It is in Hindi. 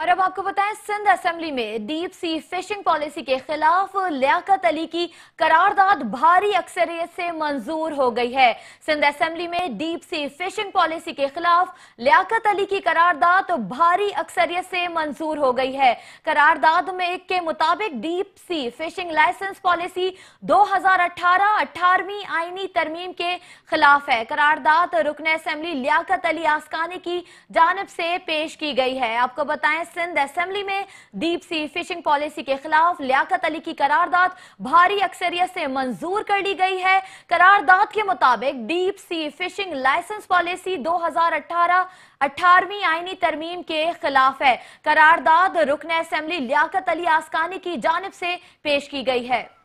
और अब आपको बताएं सिंध असेंबली में डीप सी फिशिंग पॉलिसी के खिलाफ लियाकत अली की करारदाद भारी अक्सरियत से मंजूर हो गई है सिंध असेंबली में डीप सी फिशिंग पॉलिसी के खिलाफ लियाकत अली की करारदाद भारी अक्सरियत से मंजूर हो गई है करारदाद में के मुताबिक deep sea fishing license policy 2018 अठारहवीं आईनी तरमीम के खिलाफ है करारदाद रुकन असम्बली लियाकत अली आसकानी की जानब से पेश की गई है आपको बताएं सिंध असम्बली में डीप सी फिशिंग पॉलिसी के खिलाफ लियाकत अली की करारदाद भारी अक्सरियत से मंजूर कर ली गई है करारदाद के मुताबिक deep sea fishing license policy 2018 अठारहवीं आईनी तरमीम के खिलाफ है करारदाद रुकन असम्बली लियाकत अली आसकानी की जानब से पेश की गई है